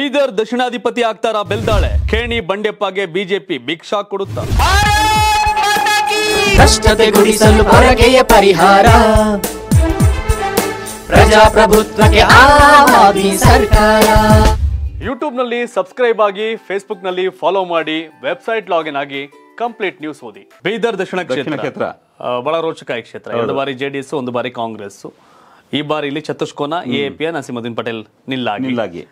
ಬೀದರ್ ದಕ್ಷಿಣಾಧಿಪತಿ ಆಗ್ತಾರ ಬೆಲ್ದಾಳೆ ಖೇಣಿ ಬಂಡೆಪ್ಪಗೆ ಬಿಜೆಪಿ ಭಿಕ್ಷಾ ಕೊಡುತ್ತ ಕಷ್ಟತೆ ಗುಡಿಸಲು ಹೊರಗೆಯ ಪರಿಹಾರ ಪ್ರಜಾಪ್ರಭುತ್ವಕ್ಕೆ ಸರ್ಕಾರ ನಲ್ಲಿ ಸಬ್ಸ್ಕ್ರೈಬ್ ಆಗಿ ನಲ್ಲಿ ಫಾಲೋ ಮಾಡಿ ವೆಬ್ಸೈಟ್ ಲಾಗಿನ್ ಆಗಿ ಕಂಪ್ಲೀಟ್ ನ್ಯೂಸ್ ಓದಿ ಬೀದರ್ ದಕ್ಷಿಣ ಕ್ಷೇತ್ರ ಬಹಳ ರೋಚಕ ಈ ಕ್ಷೇತ್ರ ಎರಡು ಬಾರಿ ಜೆಡಿಎಸ್ ಒಂದು ಬಾರಿ ಕಾಂಗ್ರೆಸ್ ಈ ಬಾರಿ ಇಲ್ಲಿ ಚತುಷ್ಕೋನ ಎ ಪಿ ಪಟೇಲ್ ನಿಲ್ಲಾಗಿ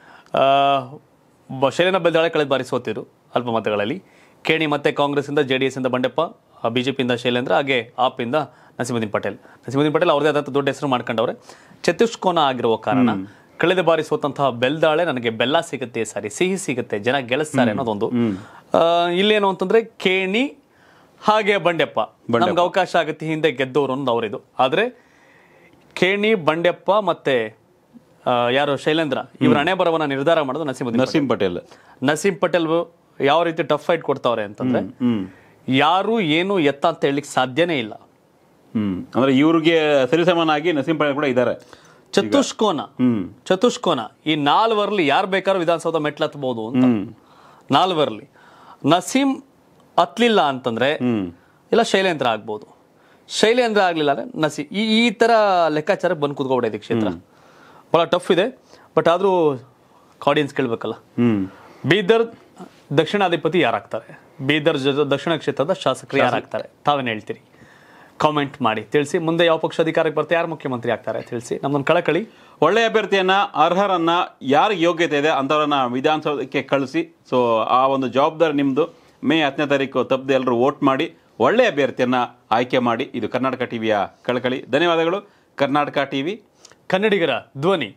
ಶೈಲೇನ ಬೆಲ್ದಾಳೆ ಕಳೆದ ಬಾರಿ ಸೋತಿದ್ರು ಅಲ್ಪ ಮತಗಳಲ್ಲಿ ಕೇಣಿ ಮತ್ತೆ ಕಾಂಗ್ರೆಸ್ಸಿಂದ ಜೆ ಡಿ ಎಸ್ ಇಂದ ಬಂಡೆಪ್ಪ ಬಿ ಜೆ ಪಿಯಿಂದ ಶೈಲೇಂದ್ರ ಹಾಗೆ ಆಪಿಂದ ನಸೀಮುದ್ದೀನ್ ಪಟೇಲ್ ನಸೀಮುದ್ದೀನ್ ಪಟೇಲ್ ಅವ್ರದೇ ಆದಂಥ ದೊಡ್ಡ ಹೆಸರು ಮಾಡ್ಕೊಂಡವ್ರೆ ಚತುಷ್ಕೋನ ಆಗಿರುವ ಕಾರಣ ಕಳೆದ ಬಾರಿ ಸೋತಂತಹ ಬೆಲ್ದಾಳೆ ನನಗೆ ಬೆಲ್ಲ ಸಿಗುತ್ತೆ ಸಾರಿ ಸಿಹಿ ಸಿಗುತ್ತೆ ಜನ ಗೆಲ್ಲಿಸ್ತಾರೆ ಅನ್ನೋದೊಂದು ಇಲ್ಲೇನು ಅಂತಂದ್ರೆ ಕೇಣಿ ಹಾಗೆ ಬಂಡೆಪ್ಪ ನಮ್ಗೆ ಅವಕಾಶ ಆಗುತ್ತೆ ಹಿಂದೆ ಗೆದ್ದವರು ಅನ್ನೋದು ಅವರಿದು ಆದರೆ ಕೇಣಿ ಬಂಡೆಪ್ಪ ಮತ್ತೆ ಯಾರು ಶೈಲೇಂದ್ರ ಇವ್ರ ಹಣೆ ಬರವನ್ನ ನಿರ್ಧಾರ ಮಾಡೋದು ನಸೀಮ್ ಪಟೇಲ್ ನಸೀಮ್ ಪಟೇಲ್ ಯಾವ ರೀತಿ ಟಫ್ ಫೈಟ್ ಕೊಡ್ತಾವ್ರೆ ಅಂತಂದ್ರೆ ಯಾರು ಏನು ಎತ್ತ ಅಂತ ಹೇಳಲಿಕ್ಕೆ ಸಾಧ್ಯನೇ ಇಲ್ಲ ಅಂದ್ರೆ ಇವ್ರಿಗೆ ಸರಿಸಮಾನಾಗಿ ನಸೀಮ್ ಪಟೇಲ್ ಕೂಡ ಇದ್ದಾರೆ ಚತುಷ್ಕೋನ ಚತುಷ್ಕೋನ ಈ ನಾಲ್ವರ್ಲಿ ಯಾರು ಬೇಕಾದ್ರೂ ವಿಧಾನಸೌಧ ಮೆಟ್ಲತ್ಬಹುದು ಅಂತ ನಾಲ್ವರ್ಲಿ ನಸೀಂ ಹತ್ಲಿಲ್ಲ ಅಂತಂದ್ರೆ ಇಲ್ಲ ಶೈಲೇಂದ್ರ ಆಗ್ಬೋದು ಶೈಲೇಂದ್ರ ಆಗ್ಲಿಲ್ಲ ಅಂದ್ರೆ ನಸೀಮ್ ಈ ತರ ಲೆಕ್ಕಾಚಾರಕ್ಕೆ ಬಂದು ಕುತ್ಕೋಬಿಡೈತಿ ಕ್ಷೇತ್ರ ಭಾಳ ಟಫ್ ಇದೆ ಬಟ್ ಆದರೂ ಕಾಡಿಯನ್ಸ್ ಕೇಳಬೇಕಲ್ಲ ಬೀದರ್ ದಕ್ಷಿಣಾಧಿಪತಿ ಯಾರಾಗ್ತಾರೆ ಬೀದರ್ ಜೊತೆ ದಕ್ಷಿಣ ಕ್ಷೇತ್ರದ ಶಾಸಕರು ಯಾರಾಗ್ತಾರೆ ತಾವೇನು ಹೇಳ್ತೀರಿ ಕಾಮೆಂಟ್ ಮಾಡಿ ತಿಳಿಸಿ ಮುಂದೆ ಯಾವ ಪಕ್ಷ ಅಧಿಕಾರಕ್ಕೆ ಬರ್ತಾರೆ ಯಾರು ಮುಖ್ಯಮಂತ್ರಿ ಆಗ್ತಾರೆ ತಿಳಿಸಿ ನಮ್ಮನ್ನು ಕಳಕಳಿ ಒಳ್ಳೆಯ ಅಭ್ಯರ್ಥಿಯನ್ನು ಅರ್ಹರನ್ನು ಯಾರಿಗೆ ಯೋಗ್ಯತೆ ಇದೆ ಅಂಥವ್ರನ್ನ ವಿಧಾನಸೌಧಕ್ಕೆ ಕಳಿಸಿ ಸೊ ಆ ಒಂದು ಜವಾಬ್ದಾರಿ ನಿಮ್ಮದು ಮೇ ಹತ್ತನೇ ತಾರೀಕು ತಪ್ಪದೆ ಎಲ್ಲರೂ ವೋಟ್ ಮಾಡಿ ಒಳ್ಳೆಯ ಅಭ್ಯರ್ಥಿಯನ್ನು ಆಯ್ಕೆ ಮಾಡಿ ಇದು ಕರ್ನಾಟಕ ಟಿವಿಯ ಕಳಕಳಿ ಧನ್ಯವಾದಗಳು ಕರ್ನಾಟಕ ವಿ ಕನ್ನಡಿಗರ ಧ್ವನಿ